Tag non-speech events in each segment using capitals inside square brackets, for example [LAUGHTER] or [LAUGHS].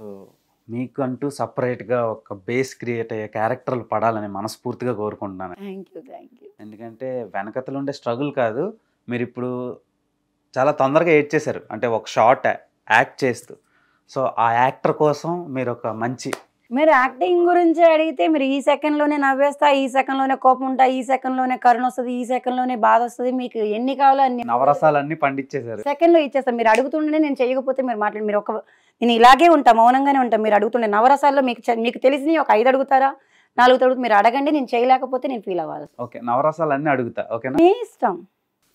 So మీకు అంటూ సపరేట్గా ఒక బేస్ క్రియేట్ అయ్యే క్యారెక్టర్లు పడాలని మనస్ఫూర్తిగా కోరుకుంటున్నాను ఎందుకంటే వెనకతలు ఉండే స్ట్రగుల్ కాదు మీరు ఇప్పుడు చాలా తొందరగా ఏడ్ చేశారు అంటే ఒక షార్ట్ యాక్ట్ చేస్తూ సో ఆ యాక్టర్ కోసం మీరు ఒక మంచి మీరు యాక్టింగ్ గురించి అడిగితే మీరు ఈ సెకండ్లోనే నవ్వేస్తా ఈ సెకండ్లోనే కోపం ఉంటా ఈ సెకండ్లోనే కరుణ వస్తుంది ఈ సెకండ్లోనే బాధ వస్తుంది మీకు ఎన్ని కావాలో అన్ని నవరసాలన్నీ సెకండ్ సెకండ్లో ఇచ్చేస్తాను మీరు అడుగుతుండే నేను చేయకపోతే మీరు మాట్లాడి మీరు ఒక నేను ఇలాగే ఉంటా మౌనంగానే ఉంటా మీరు అడుగుతుండే నవరసాల్లో మీకు మీకు తెలిసినవి ఒక ఐదు అడుగుతారా నాలుగు తడుగు మీరు అడగండి నేను చేయలేకపోతే నేను ఫీల్ అవ్వాలి ఓకే నవరసాలు అన్నీ అడుగుతా ఓకే మీ ఇష్టం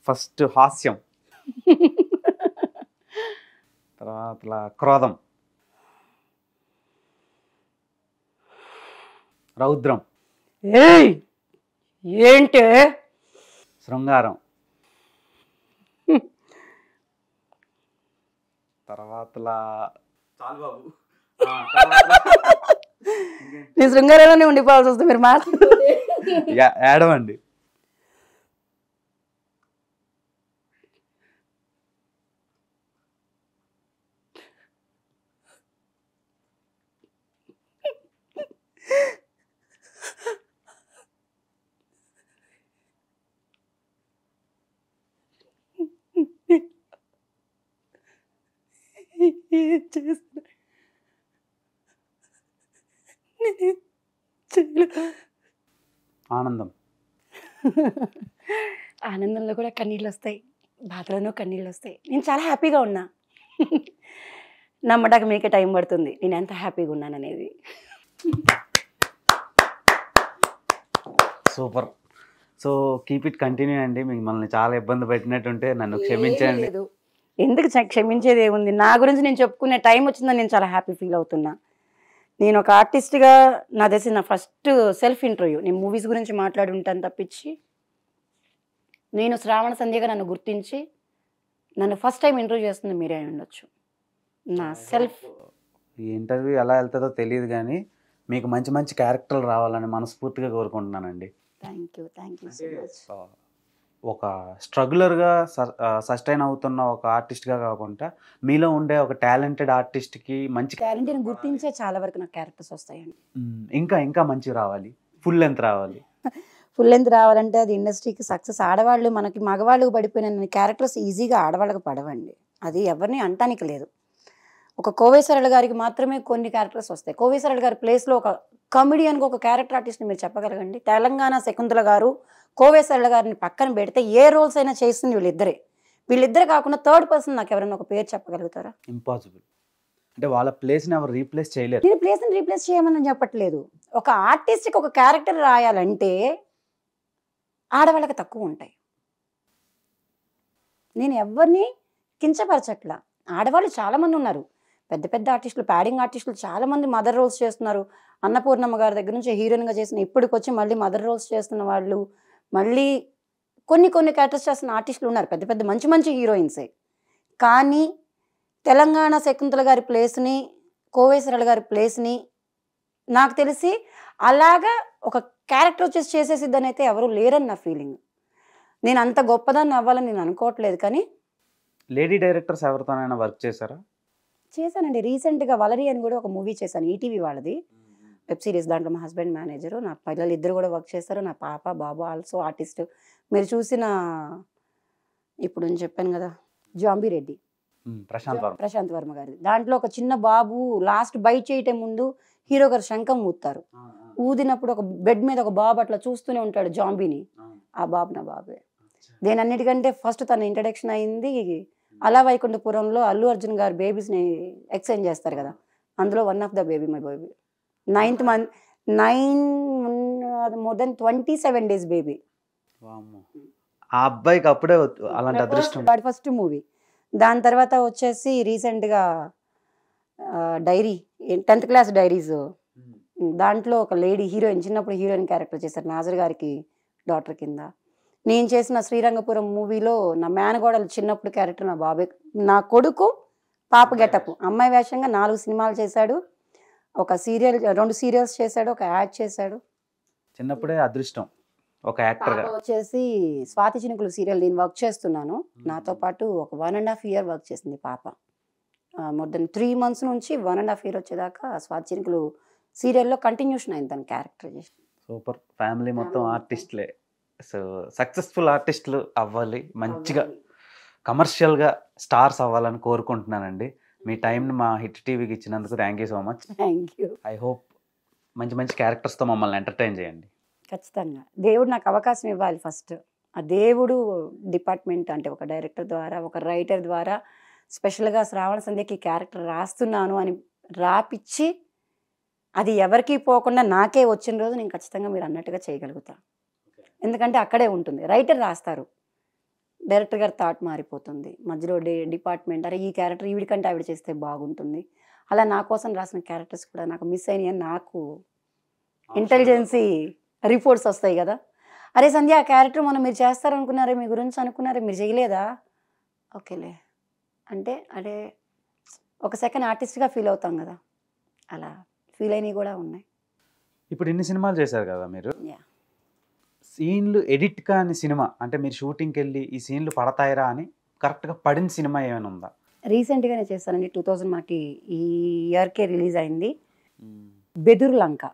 ఫస్ట్ హాస్యం [LAUGHS] తర్వాత క్రోధం రౌద్రం ఏంటి శృంగారం తర్వాతలా బాబు [LAUGHS] నీ శృంగారంలోనే ఉండిపోవాల్సి వస్తుంది మీరు మాట్లాడుతుంది [LAUGHS] ఏడవండి [LAUGHS] ఆనందం ఆనందంలో కూడా కన్నీళ్ళు వస్తాయి బాధలోనూ కన్నీళ్ళు వస్తాయి నేను చాలా హ్యాపీగా ఉన్నా నమ్మడానికి మీకే టైం పడుతుంది నేను ఎంత హ్యాపీగా ఉన్నాను అనేది super so keep it continue అండి మిమ్మల్ని చాలా ఇబ్బంది పెట్టినట్టుంటే నన్ను క్షమించండి ఎందుకు క్షమించేది ఏముంది నా గురించి నేను చెప్పుకునే టైం వచ్చిందని నేను చాలా హ్యాపీ ఫీల్ అవుతున్నా నేను ఒక ఆర్టిస్ట్గా నా దశ నా ఫస్ట్ సెల్ఫ్ ఇంటర్వ్యూ నేను మూవీస్ గురించి మాట్లాడి ఉంటాను తప్పించి నేను శ్రావణ సంధ్యగా నన్ను గుర్తించి నన్ను ఫస్ట్ టైం ఇంటర్వ్యూ చేస్తుంది మీరే ఉండొచ్చు నా సెల్ఫ్ ఈ ఇంటర్వ్యూ ఎలా వెళ్తుందో తెలియదు కానీ మీకు మంచి మంచి క్యారెక్టర్లు రావాలని మనస్ఫూర్తిగా కోరుకుంటున్నానండి thank you thank you so much ఒక స్ట్రగులర్గా సస్టైన్ అవుతున్న ఒక ఆర్టిస్ట్గా కాకుండా మీలో ఉండే ఒక టాలెంటెడ్ ఆర్టిస్ట్కి మంచి టాలెంట్ని గుర్తించే చాలా వరకు నాకు క్యారెక్టర్స్ వస్తాయండి ఇంకా ఇంకా మంచి రావాలి ఫుల్ లెంత్ రావాలి ఫుల్ లెంత్ రావాలంటే అది ఇండస్ట్రీకి సక్సెస్ ఆడవాళ్ళు మనకి మగవాళ్ళకు పడిపోయిన క్యారెక్టర్స్ ఈజీగా ఆడవాళ్ళకి పడవండి అది ఎవరిని అంటానికి లేదు ఒక కోవేశ్వరల గారికి మాత్రమే కొన్ని క్యారెక్టర్స్ వస్తాయి కోవేశ్వరల గారి ప్లేస్లో ఒక కామెడియన్గా ఒక క్యారెక్టర్ ఆర్టిస్ట్ని మీరు చెప్పగలగండి తెలంగాణ శకుంతల గారు కోవేశ్వరుల గారిని పక్కన పెడితే ఏ రోల్స్ అయినా చేసింది వీళ్ళిద్దరే వీళ్ళిద్దరే కాకుండా థర్డ్ పర్సన్ నాకు ఎవరైనా ఒక పేరు చెప్పగలుగుతారా ఇంపాసిబుల్ అంటే వాళ్ళ ప్లేస్ని ఎవరు రీప్లేస్ చేయలేదు నేను ప్లేస్ని రీప్లేస్ చేయమని చెప్పట్లేదు ఒక ఆర్టిస్ట్కి ఒక క్యారెక్టర్ రాయాలంటే ఆడవాళ్ళకి తక్కువ ఉంటాయి నేను ఎవరిని కించపరచట్లా ఆడవాళ్ళు చాలామంది ఉన్నారు పెద్ద పెద్ద ఆర్టిస్టులు ప్యాడింగ్ ఆర్టిస్టులు చాలామంది మదర్ రోల్స్ చేస్తున్నారు అన్నపూర్ణమ్మ గారి దగ్గర నుంచి హీరోయిన్గా చేసిన ఇప్పటికి వచ్చి మళ్ళీ మదర్ రోల్స్ చేస్తున్న వాళ్ళు మళ్ళీ కొన్ని కొన్ని క్యారెక్టర్స్ చేస్తున్న ఆర్టిస్టులు ఉన్నారు పెద్ద పెద్ద మంచి మంచి హీరోయిన్సే కానీ తెలంగాణ శకుంతల గారి ప్లేస్ని కోవేశ్వరాల గారి ప్లేస్ని నాకు తెలిసి అలాగా ఒక క్యారెక్టర్ వచ్చేసి చేసేసిద్దని అయితే ఎవరు లేరని నా ఫీలింగ్ నేను అంత గొప్పదాన్ని అవ్వాలని నేను అనుకోవట్లేదు కానీ లేడీ డైరెక్టర్స్ ఎవరితోనైనా వర్క్ చేశారా చేశానండి రీసెంట్గా వలరి అని కూడా ఒక మూవీ చేశాను ఈటీవీ వాళ్ళది వెబ్ సిరీస్ దాంట్లో మా హస్బెండ్ మేనేజరు నా పిల్లలు ఇద్దరు కూడా వర్క్ చేస్తారు నా పాప బాబు ఆల్సో ఆర్టిస్ట్ మీరు చూసిన ఇప్పుడు నేను చెప్పాను కదా జాంబీరెడ్డి ప్రశాంత్ వర్మ ప్రశాంత్ వర్మ గారి దాంట్లో ఒక చిన్న బాబు లాస్ట్ బైట్ చేయటం ముందు హీరో గారు శంఖం ఊతారు ఊదినప్పుడు ఒక బెడ్ మీద ఒక బాబు అట్లా చూస్తూనే ఉంటాడు జాంబీని ఆ బాబు నా బాబే దేని అన్నిటికంటే ఫస్ట్ తన ఇంట్రడక్షన్ అయింది అలా వైకుంఠపురంలో అల్లు అర్జున్ గారు బేబీస్ని ఎక్స్చేంజ్ చేస్తారు కదా అందులో one of the baby my baby ninth month nine more than twenty seven days baby ఆ అబ్బాయికి అప్పుడే అలాంటి అదృష్టం ఫస్ట్ మూవీ దాని తర్వాత వచ్చేసి రీసెంట్గా డైరీ టెన్త్ క్లాస్ డైరీస్ దాంట్లో ఒక లేడీ హీరోయిన్ చిన్నప్పుడు హీరోయిన్ క్యారెక్టర్ చేశారు నాజర్ గారికి డాటర్ కింద నేను చేసిన శ్రీరంగపురం మూవీలో నా మేనగోడలు చిన్నప్పుడు క్యారెక్టర్ నా బాబే నా కొడుకు పాప గెటప్ అమ్మాయి వేషంగా నాలుగు సినిమాలు చేశాడు ఒక సీరియల్ రెండు సీరియల్స్ చేశాడు ఒక యాడ్ చేశాడు చిన్నప్పుడే అదృష్టం ఒక యాక్టర్ వచ్చేసి స్వాతి చినుకులు సీరియల్ నేను వర్క్ చేస్తున్నాను నాతో పాటు ఒక one and half year work చేసింది పాప మోర్ దెన్ త్రీ మంత్స్ నుంచి వన్ అండ్ హాఫ్ ఇయర్ వచ్చేదాకా స్వాతి చినుకులు సీరియల్లో కంటిన్యూషన్ అయింది తన క్యారెక్టర్ సూపర్ ఫ్యామిలీ మొత్తం ఆర్టిస్ట్లే సో సక్సెస్ఫుల్ ఆర్టిస్టులు అవ్వాలి మంచిగా కమర్షియల్గా స్టార్స్ అవ్వాలని కోరుకుంటున్నానండి మీ టైంని మా హిట్ టీవీకి ఇచ్చినందుకు thank you so much thank you I hope మంచి మంచి క్యారెక్టర్స్తో మమ్మల్ని ఎంటర్టైన్ చేయండి ఖచ్చితంగా దేవుడు నాకు అవకాశం ఇవ్వాలి ఫస్ట్ ఆ దేవుడు డిపార్ట్మెంట్ అంటే ఒక డైరెక్టర్ ద్వారా ఒక రైటర్ ద్వారా స్పెషల్గా శ్రావణ సంధ్యకి క్యారెక్టర్ రాస్తున్నాను అని రాపిచ్చి అది ఎవరికీ పోకుండా నాకే వచ్చిన రోజు నేను ఖచ్చితంగా మీరు అన్నట్టుగా చేయగలుగుతాను ఎందుకంటే అక్కడే ఉంటుంది రైటర్ రాస్తారు డైరెక్టర్ గారి థాట్ మారిపోతుంది మధ్యలో డే డిపార్ట్మెంట్ అరే ఈ క్యారెక్టర్ ఈవిడికంటే ఆవిడ చేస్తే బాగుంటుంది అలా నా కోసం రాసిన క్యారెక్టర్స్ కూడా నాకు మిస్ అయినాయి నాకు ఇంటెలిజెన్సీ రిపోర్ట్స్ వస్తాయి కదా అరే సంధ్య ఆ క్యారెక్టర్ మనం మీరు చేస్తారనుకున్నారే మీ గురించి అనుకున్నారే మీరు చేయలేదా ఓకేలే అంటే అరే ఒక సెకండ్ ఆర్టిస్ట్గా ఫీల్ అవుతాం కదా అలా ఫీల్ అయినవి కూడా ఉన్నాయి ఇప్పుడు ఎన్ని సినిమాలు చేశారు కదా మీరు సీన్లు ఎడిట్ కాని సినిమా అంటే మీరు షూటింగ్కి వెళ్ళి ఈ సీన్లు పడతాయిరా అని కరెక్ట్గా పడిన సినిమా ఏమైనా ఉందా రీసెంట్గానే చేస్తానండి టూ థౌజండ్ మనకి ఈ ఇయర్కే రిలీజ్ అయింది బెదురు లంక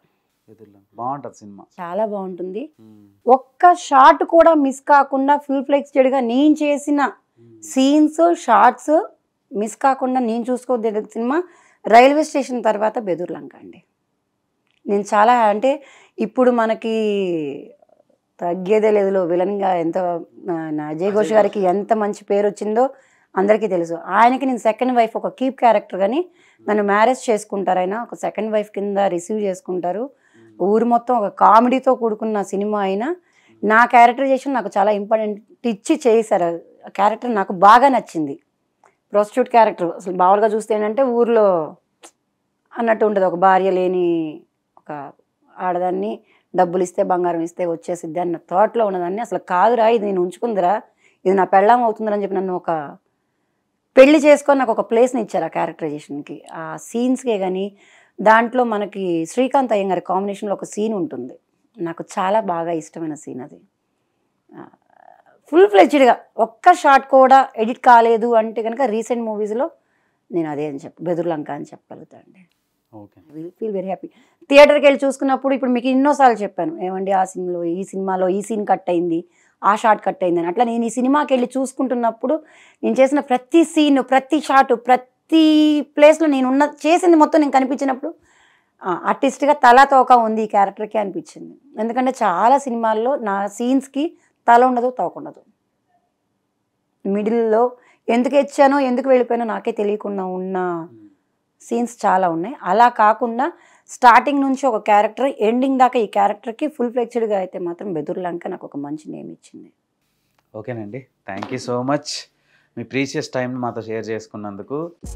బాగుంటుంది సినిమా చాలా బాగుంటుంది ఒక్క షాట్ కూడా మిస్ కాకుండా ఫుల్ ఫ్లెక్స్డ్ గా నేను చేసిన సీన్స్ షార్ట్స్ మిస్ కాకుండా నేను చూసుకోవద్దు సినిమా రైల్వే స్టేషన్ తర్వాత బెదుర్లంక అండి నేను చాలా అంటే ఇప్పుడు మనకి తగ్గేదే లేదులో విలన్గా ఎంత నా అజయ్ ఘోష్ గారికి ఎంత మంచి పేరు వచ్చిందో అందరికీ తెలుసు ఆయనకి నేను సెకండ్ వైఫ్ ఒక కీప్ క్యారెక్టర్ కానీ నన్ను మ్యారేజ్ చేసుకుంటారు ఆయన ఒక సెకండ్ వైఫ్ కింద రిసీవ్ చేసుకుంటారు ఊరు మొత్తం ఒక కామెడీతో కూడుకున్న సినిమా అయినా నా క్యారెక్టరైజేషన్ నాకు చాలా ఇంపార్టెంట్ ఇచ్చి చేశారు ఆ క్యారెక్టర్ నాకు బాగా నచ్చింది ప్రాస్టిట్యూట్ క్యారెక్టర్ అసలు మామూలుగా చూస్తే ఏంటంటే ఊర్లో అన్నట్టు ఉంటుంది ఒక భార్య లేని ఒక ఆడదాన్ని డబ్బులు ఇస్తే బంగారం ఇస్తే వచ్చేసిద్ది అన్న థాట్లో ఉన్నదాన్ని అసలు కాదురా ఇది నేను ఉంచుకుందిరా ఇది నా పెళ్ళం అవుతుందిరా అని చెప్పి నన్ను ఒక పెళ్లి చేసుకొని నాకు ఒక ప్లేస్ని ఇచ్చారు ఆ క్యారెక్టరైజేషన్కి ఆ సీన్స్కే కానీ దాంట్లో మనకి శ్రీకాంత్ అయ్యంగారి కాంబినేషన్లో ఒక సీన్ ఉంటుంది నాకు చాలా బాగా ఇష్టమైన సీన్ అది ఫుల్ ఫ్లెచ్డ్గా ఒక్క షార్ట్ కూడా ఎడిట్ కాలేదు అంటే కనుక రీసెంట్ మూవీస్లో నేను అదే అని చెప్ప బెదుర్లంక అని చెప్పగలుగుతాను అండి ఫీల్ వెరీ హ్యాపీ థియేటర్కి వెళ్ళి చూసుకున్నప్పుడు ఇప్పుడు మీకు ఎన్నోసార్లు చెప్పాను ఏమండి ఆ సినిమాలో ఈ సినిమాలో ఈ సీన్ కట్ అయింది ఆ షాట్ కట్ అని అట్లా నేను ఈ సినిమాకి వెళ్ళి చూసుకుంటున్నప్పుడు నేను చేసిన ప్రతి సీన్ ప్రతి షాట్ ప్రతి ప్లేస్లో నేను ఉన్న చేసింది మొత్తం నేను కనిపించినప్పుడు ఆర్టిస్ట్గా తల తోక ఉంది ఈ క్యారెక్టర్కి అనిపించింది ఎందుకంటే చాలా సినిమాల్లో నా సీన్స్కి తల ఉండదు తోక ఉండదు మిడిల్లో ఎందుకు ఇచ్చానో ఎందుకు వెళ్ళిపోయానో నాకే తెలియకుండా ఉన్నా hmm. సీన్స్ చాలా ఉన్నాయి అలా కాకుండా స్టార్టింగ్ నుంచి ఒక క్యారెక్టర్ ఎండింగ్ దాకా ఈ క్యారెక్టర్కి ఫుల్ ఫ్లెక్చర్డ్గా అయితే మాత్రం బెదుర్లంక నాకు ఒక మంచి నేమ్ ఇచ్చింది ఓకేనండి థ్యాంక్ యూ సో మచ్ మీ ప్రీషియస్ టైం మాతో షేర్ చేసుకున్నందుకు